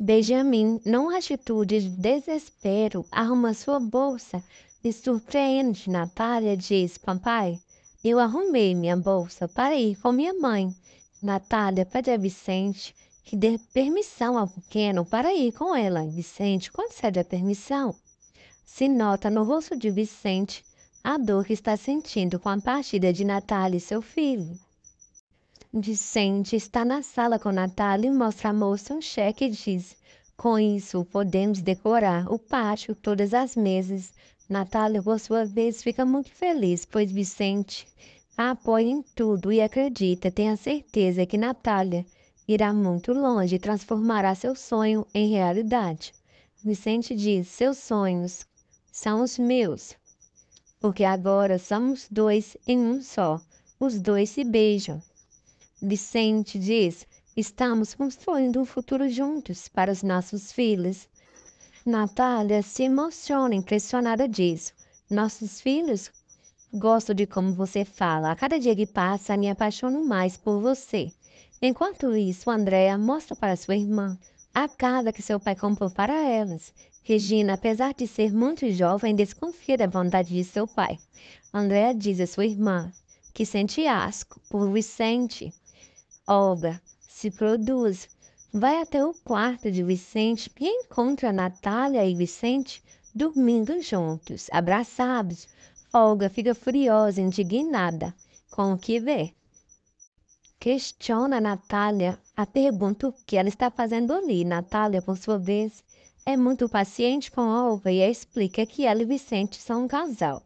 Benjamin, numa atitude de desespero, arruma sua bolsa e surpreende Natália diz: Papai, eu arrumei minha bolsa para ir com minha mãe. Natália pede a Vicente que dê permissão ao pequeno para ir com ela. Vicente concede a permissão. Se nota no rosto de Vicente a dor que está sentindo com a partida de Natália e seu filho. Vicente está na sala com Natália e mostra à moça um cheque e diz: Com isso, podemos decorar o pátio todas as mesas. Natália, por sua vez, fica muito feliz, pois Vicente a apoia em tudo e acredita, tem a certeza que Natália irá muito longe e transformará seu sonho em realidade. Vicente diz: Seus sonhos são os meus, porque agora somos dois em um só. Os dois se beijam. Vicente diz: estamos construindo um futuro juntos para os nossos filhos. Natália se emociona impressionada disso. Nossos filhos? Gosto de como você fala. A cada dia que passa, me apaixono mais por você. Enquanto isso, Andréa mostra para sua irmã a casa que seu pai comprou para elas. Regina, apesar de ser muito jovem, desconfia da vontade de seu pai. Andréa diz a sua irmã que sente asco por Vicente Olga se produz, vai até o quarto de Vicente e encontra Natália e Vicente dormindo juntos, abraçados. Olga fica furiosa, indignada com o que vê. Questiona Natália a pergunta o que ela está fazendo ali. Natália, por sua vez, é muito paciente com Olga e explica que ela e Vicente são um casal.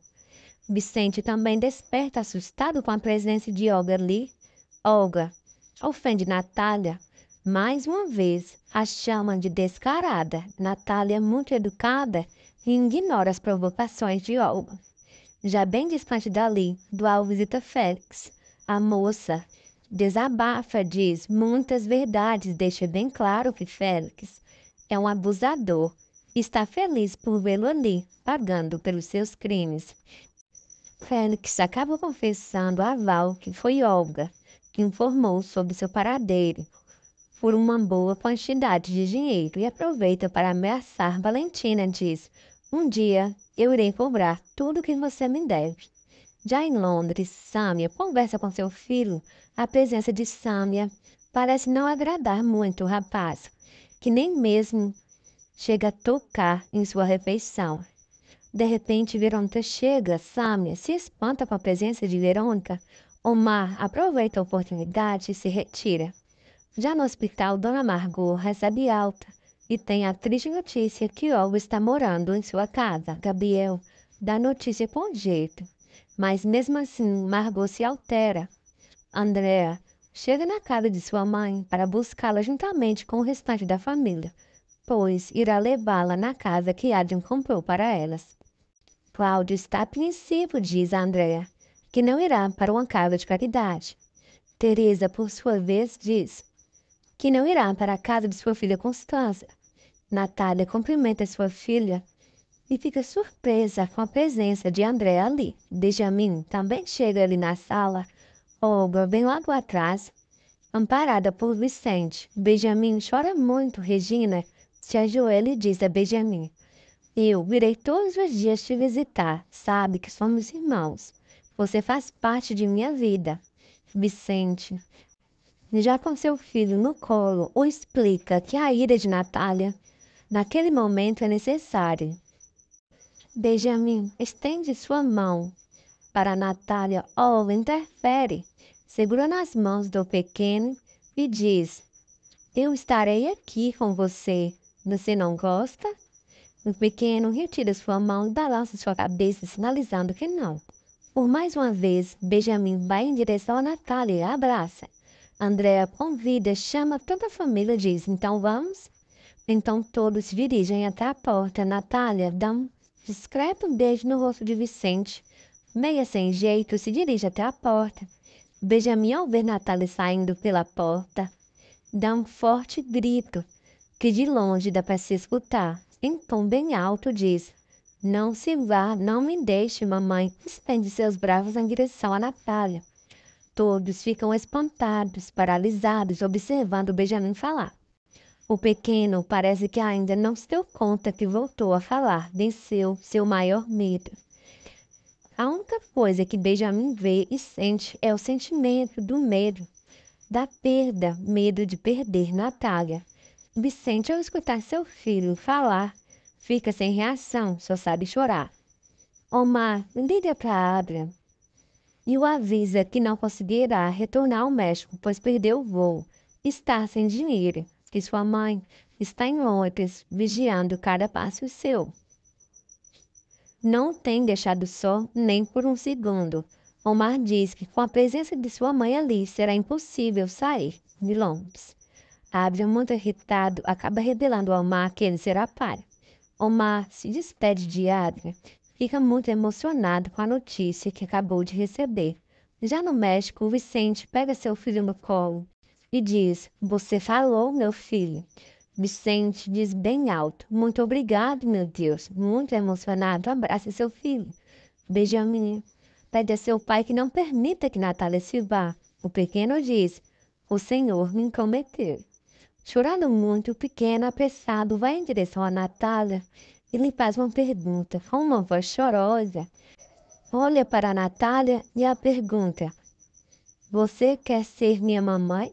Vicente também desperta assustado com a presença de Olga ali. Olga ofende Natália. Mais uma vez, a chama de descarada. Natália, é muito educada, ignora as provocações de Olga. Já bem distante dali, Dual visita Félix. A moça desabafa, diz muitas verdades, deixa bem claro que Félix é um abusador. Está feliz por vê-lo ali, pagando pelos seus crimes. Félix acaba confessando a Val que foi Olga informou sobre seu paradeiro por uma boa quantidade de dinheiro e aproveita para ameaçar Valentina, diz: Um dia eu irei cobrar tudo que você me deve. Já em Londres, Samia conversa com seu filho. A presença de Samia parece não agradar muito o rapaz, que nem mesmo chega a tocar em sua refeição. De repente, Verônica chega. Samia se espanta com a presença de Verônica, Omar aproveita a oportunidade e se retira. Já no hospital, Dona Margot recebe alta e tem a triste notícia que Olga está morando em sua casa. Gabriel dá notícia com jeito, mas mesmo assim Margot se altera. Andrea chega na casa de sua mãe para buscá-la juntamente com o restante da família, pois irá levá-la na casa que Adam comprou para elas. Cláudio está apreensivo, diz Andrea, que não irá para uma casa de caridade. Teresa, por sua vez, diz que não irá para a casa de sua filha Constança. Natália cumprimenta sua filha e fica surpresa com a presença de André ali. Benjamin também chega ali na sala. Olga vem logo atrás, amparada por Vicente. Benjamin chora muito, Regina se ajoelha e diz a Benjamin: Eu virei todos os dias te visitar, sabe que somos irmãos. Você faz parte de minha vida. Vicente, já com seu filho no colo, o explica que a ira de Natália naquele momento é necessária. Benjamin estende sua mão para Natália Oh, interfere, segura nas mãos do pequeno e diz: Eu estarei aqui com você. Você não gosta? O pequeno retira sua mão e balança sua cabeça, sinalizando que não. Por mais uma vez, Benjamin vai em direção a Natália e a abraça. Andrea convida, chama toda a família e diz: Então vamos? Então todos dirigem até a porta. Natália dá um discreto beijo no rosto de Vicente. Meia sem jeito, se dirige até a porta. Benjamin, ao ver Natália saindo pela porta, dá um forte grito, que de longe dá para se escutar. Então, bem alto, diz: não se vá, não me deixe, mamãe. Estende seus braços em direção à Natália. Todos ficam espantados, paralisados, observando Benjamin falar. O pequeno parece que ainda não se deu conta que voltou a falar, venceu seu maior medo. A única coisa que Benjamin vê e sente é o sentimento do medo, da perda, medo de perder Natália. Vicente, ao escutar seu filho falar, Fica sem reação, só sabe chorar. Omar liga para Abra e o avisa que não conseguirá retornar ao México, pois perdeu o voo. Está sem dinheiro, que sua mãe está em Londres, vigiando cada passo seu. Não tem deixado só nem por um segundo. Omar diz que com a presença de sua mãe ali será impossível sair de Londres. Abra, muito irritado, acaba revelando ao Omar que ele será pai. Omar se despede de Adria, fica muito emocionado com a notícia que acabou de receber. Já no México, Vicente pega seu filho no colo e diz: Você falou, meu filho. Vicente diz bem alto: Muito obrigado, meu Deus. Muito emocionado, abraça seu filho. Benjamin pede a seu pai que não permita que Natália se vá. O pequeno diz: O Senhor me incometeu. Chorando muito, o pequeno, apressado, vai em direção a Natália e lhe faz uma pergunta com uma voz chorosa. Olha para a Natália e a pergunta: Você quer ser minha mamãe?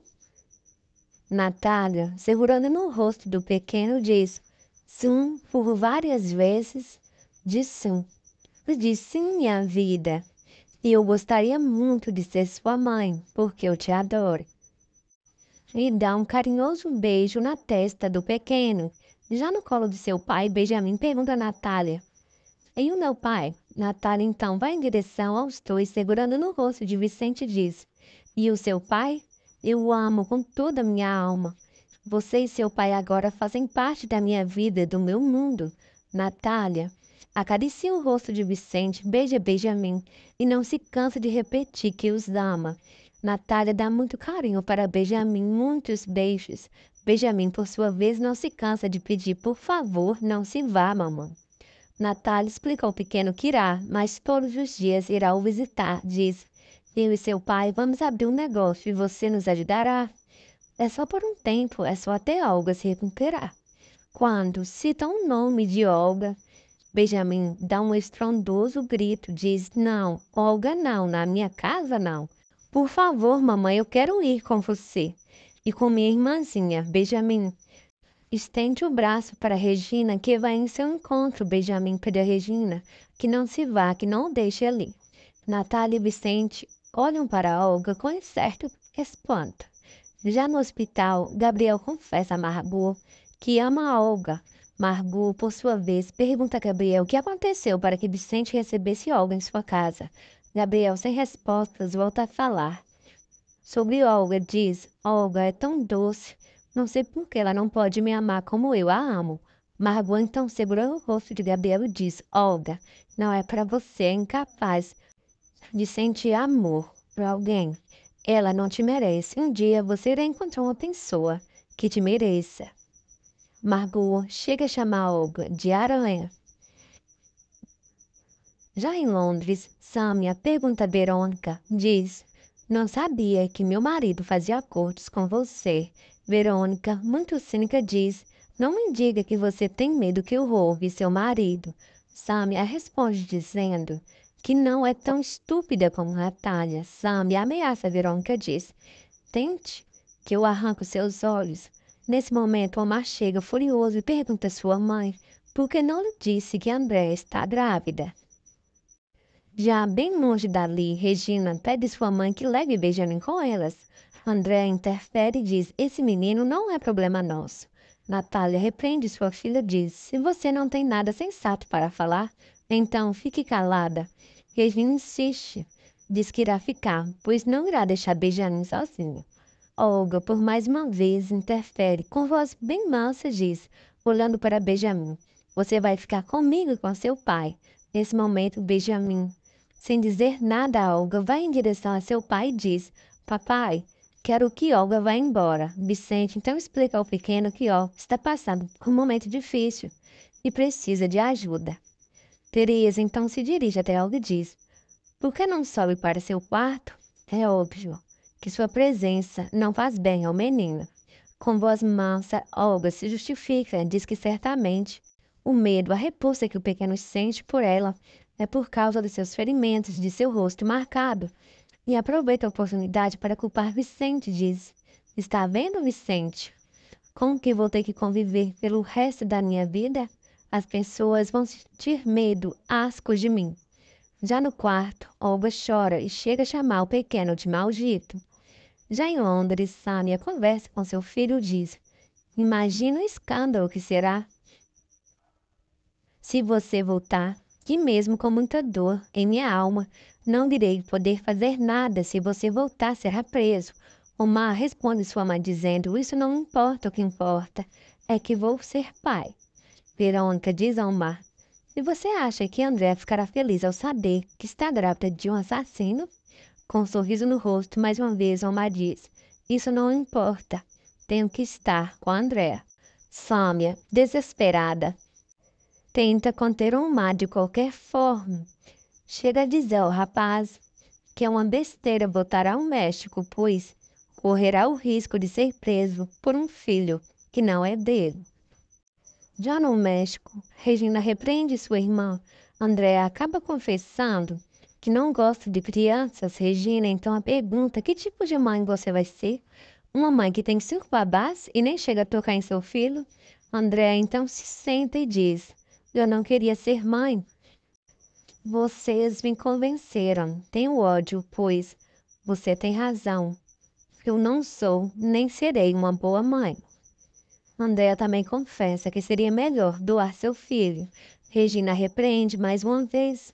Natália, segurando no rosto do pequeno, diz sim por várias vezes. Diz sim. Ele diz sim, minha vida. E eu gostaria muito de ser sua mãe, porque eu te adoro e dá um carinhoso beijo na testa do pequeno. Já no colo de seu pai, Benjamin pergunta a Natália: e o meu pai? Natália então vai em direção aos dois, segurando no rosto de Vicente e diz: E o seu pai? Eu o amo com toda a minha alma. Você e seu pai agora fazem parte da minha vida, do meu mundo. Natália acaricia o rosto de Vicente, beija Benjamin e não se cansa de repetir que os ama. Natália dá muito carinho para Benjamin, muitos beijos. Benjamin, por sua vez, não se cansa de pedir, por favor, não se vá, mamãe. Natália explica ao pequeno que irá, mas todos os dias irá o visitar. Diz: Eu e seu pai vamos abrir um negócio e você nos ajudará. É só por um tempo, é só até Olga se recuperar. Quando citam o nome de Olga, Benjamin dá um estrondoso grito, diz: Não, Olga não, na minha casa não. Por favor, mamãe, eu quero ir com você. E com minha irmãzinha, Benjamin. Estende o braço para Regina, que vai em seu encontro, Benjamin pede a Regina, que não se vá, que não o deixe ali. Natália e Vicente olham para Olga com certo espanto. Já no hospital, Gabriel confessa a Margot que ama a Olga. Margot, por sua vez, pergunta a Gabriel o que aconteceu para que Vicente recebesse Olga em sua casa. Gabriel, sem respostas, volta a falar. Sobre Olga, diz: Olga é tão doce. Não sei por que ela não pode me amar como eu a amo. Margot então segura o rosto de Gabriel e diz: Olga, não é para você, é incapaz de sentir amor por alguém. Ela não te merece. Um dia você irá encontrar uma pessoa que te mereça. Margot chega a chamar Olga de aranha. Já em Londres, Samia pergunta a Verônica, diz: Não sabia que meu marido fazia acordos com você. Verônica, muito cínica, diz: Não me diga que você tem medo que eu roube seu marido. Samia responde dizendo que não é tão estúpida como Natália. Samia ameaça Verônica diz: Tente que eu arranco seus olhos. Nesse momento, Omar chega furioso e pergunta a sua mãe por que não lhe disse que André está grávida. Já bem longe dali, Regina pede sua mãe que leve Benjamin com elas. André interfere e diz: Esse menino não é problema nosso. Natália repreende sua filha e diz: Se você não tem nada sensato para falar, então fique calada. Regina insiste, diz que irá ficar, pois não irá deixar Benjamin sozinho. Olga, por mais uma vez, interfere, com voz bem mansa, diz, olhando para Benjamin: Você vai ficar comigo e com seu pai. Nesse momento, Benjamin sem dizer nada a Olga, vai em direção a seu pai e diz: Papai, quero que Olga vá embora. Vicente então explica ao pequeno que Olga está passando por um momento difícil e precisa de ajuda. Teresa então se dirige até Olga e diz: Por que não sobe para seu quarto? É óbvio que sua presença não faz bem ao menino. Com voz mansa, Olga se justifica, e diz que certamente o medo, a repulsa que o pequeno sente por ela é por causa de seus ferimentos, de seu rosto marcado, e aproveita a oportunidade para culpar Vicente, diz. Está vendo, Vicente? Com que vou ter que conviver pelo resto da minha vida? As pessoas vão sentir medo, asco de mim. Já no quarto, Olga chora e chega a chamar o pequeno de maldito. Já em Londres, Samia conversa com seu filho e diz: Imagina o escândalo que será. Se você voltar, que, mesmo com muita dor em minha alma, não direi poder fazer nada se você voltar será preso. Omar responde sua mãe dizendo: Isso não importa, o que importa é que vou ser pai. Verônica diz a Omar: Se você acha que André ficará feliz ao saber que está grávida de um assassino? Com um sorriso no rosto, mais uma vez Omar diz: Isso não importa, tenho que estar com André. Sâmia, desesperada, Tenta conter o mar de qualquer forma. Chega a dizer ao rapaz que é uma besteira voltar ao México, pois correrá o risco de ser preso por um filho que não é dele. Já no México, Regina repreende sua irmã. Andréa acaba confessando que não gosta de crianças. Regina então a pergunta: que tipo de mãe você vai ser? Uma mãe que tem cinco babás e nem chega a tocar em seu filho? Andréa então se senta e diz: eu não queria ser mãe. Vocês me convenceram. Tenho ódio, pois você tem razão. Eu não sou nem serei uma boa mãe. Andréa também confessa que seria melhor doar seu filho. Regina repreende mais uma vez.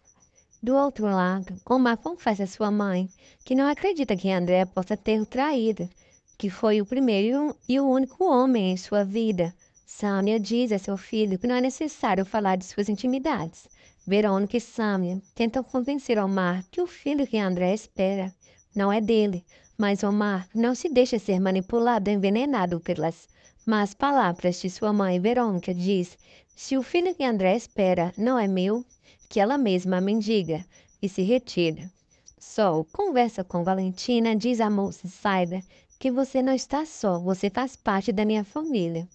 Do outro lado, Omar confessa a sua mãe que não acredita que Andréa possa ter o traído, que foi o primeiro e o único homem em sua vida Samia diz a seu filho que não é necessário falar de suas intimidades. Verônica e Samia tentam convencer Omar que o filho que André espera não é dele, mas Omar não se deixa ser manipulado e envenenado pelas más palavras de sua mãe. Verônica diz: Se o filho que André espera não é meu, que ela mesma mendiga e se retira. Sol conversa com Valentina, diz a moça Saida que você não está só, você faz parte da minha família.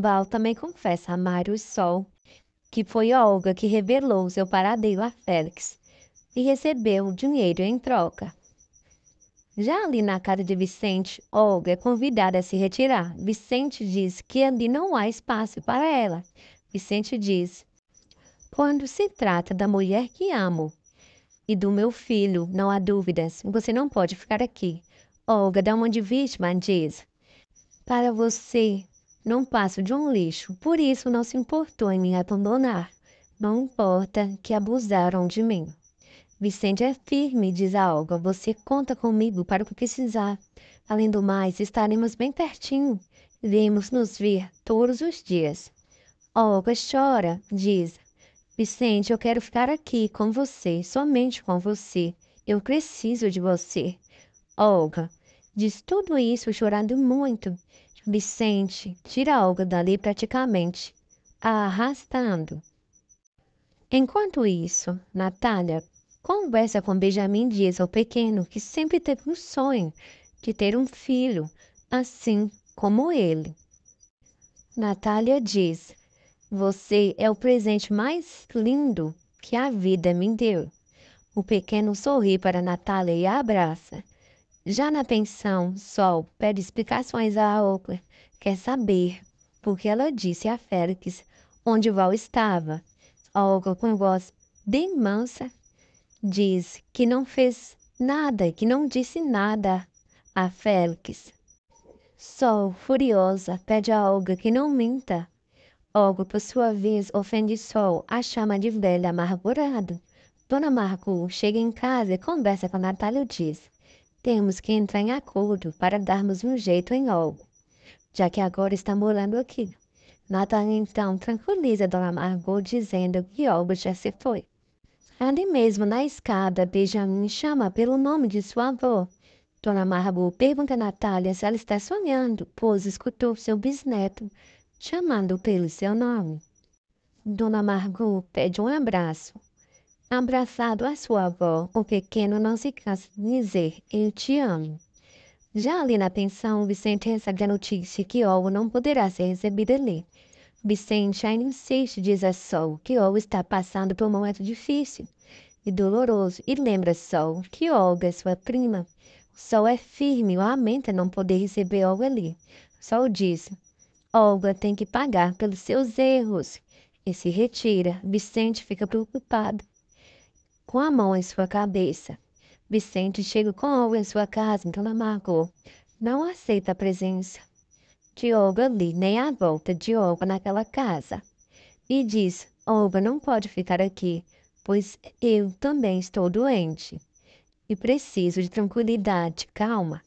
Val também confessa a Mário e Sol que foi Olga que revelou seu paradeiro a Félix e recebeu o dinheiro em troca. Já ali na casa de Vicente, Olga é convidada a se retirar. Vicente diz que ali não há espaço para ela. Vicente diz: Quando se trata da mulher que amo e do meu filho, não há dúvidas, você não pode ficar aqui. Olga dá uma de vítima diz: Para você, não passo de um lixo, por isso não se importou em me abandonar. Não importa que abusaram de mim. Vicente é firme, diz a Olga. Você conta comigo para o que precisar. Além do mais, estaremos bem pertinho. Iremos nos ver todos os dias. Olga chora, diz. Vicente, eu quero ficar aqui com você, somente com você. Eu preciso de você. Olga, diz tudo isso chorando muito. Vicente tira algo dali praticamente, a ah, arrastando. Enquanto isso, Natália conversa com Benjamin Dias, o pequeno, que sempre teve um sonho de ter um filho, assim como ele. Natália diz: Você é o presente mais lindo que a vida me deu. O pequeno sorri para Natália e a abraça. Já na pensão, Sol pede explicações a Olga, quer saber por que ela disse a Félix onde Val estava. Olga com voz bem mansa, diz que não fez nada, que não disse nada a Félix. Sol, furiosa, pede a Olga que não minta. Olga, por sua vez, ofende Sol, a chama de velha amargurada. Dona Marco chega em casa e conversa com a Natália e diz temos que entrar em acordo para darmos um jeito em algo, já que agora está morando aqui. Natália então tranquiliza Dona Margot dizendo que algo já se foi. Ali mesmo na escada, Benjamin chama pelo nome de sua avó. Dona Margot pergunta a Natália se ela está sonhando, pois escutou seu bisneto chamando pelo seu nome. Dona Margot pede um abraço, Abraçado à sua avó, o pequeno não se cansa de dizer: Eu te amo. Já ali na pensão, Vicente recebe a notícia que Ol não poderá ser recebido ali. Vicente ainda insiste e diz a Sol que Olga está passando por um momento difícil e doloroso e lembra Sol que Olga é sua prima. Sol é firme e lamenta não poder receber Olga ali. Sol diz: Olga tem que pagar pelos seus erros. E se retira. Vicente fica preocupado com a mão em sua cabeça. Vicente chega com algo em sua casa, clamagou. Então não aceita a presença. Diogo ali, nem a volta de Olga naquela casa. E diz: Olga não pode ficar aqui, pois eu também estou doente. E preciso de tranquilidade, calma,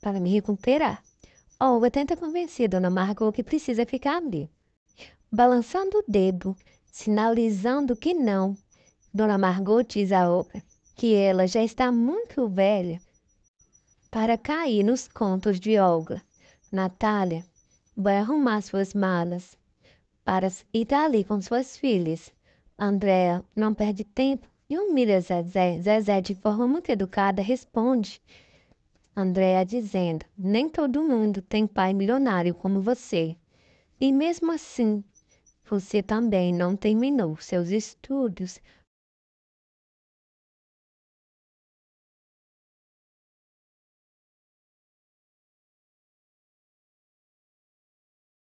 para me recuperar. Olga tenta convencer Dona Margot que precisa ficar ali. Balançando o dedo, sinalizando que não, Dona Margot diz a Oprah que ela já está muito velha para cair nos contos de Olga. Natália vai arrumar suas malas para ir dali tá com suas filhas. Andrea não perde tempo e humilha Zezé. Zezé, de forma muito educada, responde Andrea dizendo: Nem todo mundo tem pai milionário como você. E mesmo assim, você também não terminou seus estudos